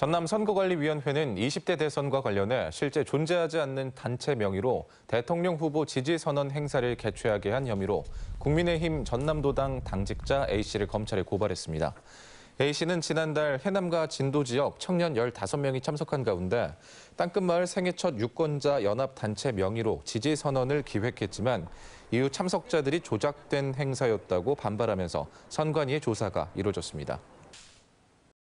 전남 선거관리위원회는 20대 대선과 관련해 실제 존재하지 않는 단체 명의로 대통령 후보 지지 선언 행사를 개최하게 한 혐의로 국민의힘 전남도당 당직자 A 씨를 검찰에 고발했습니다. A 씨는 지난달 해남과 진도 지역 청년 15명이 참석한 가운데 땅끝마을 생애 첫 유권자 연합 단체 명의로 지지 선언을 기획했지만 이후 참석자들이 조작된 행사였다고 반발하면서 선관위의 조사가 이뤄졌습니다.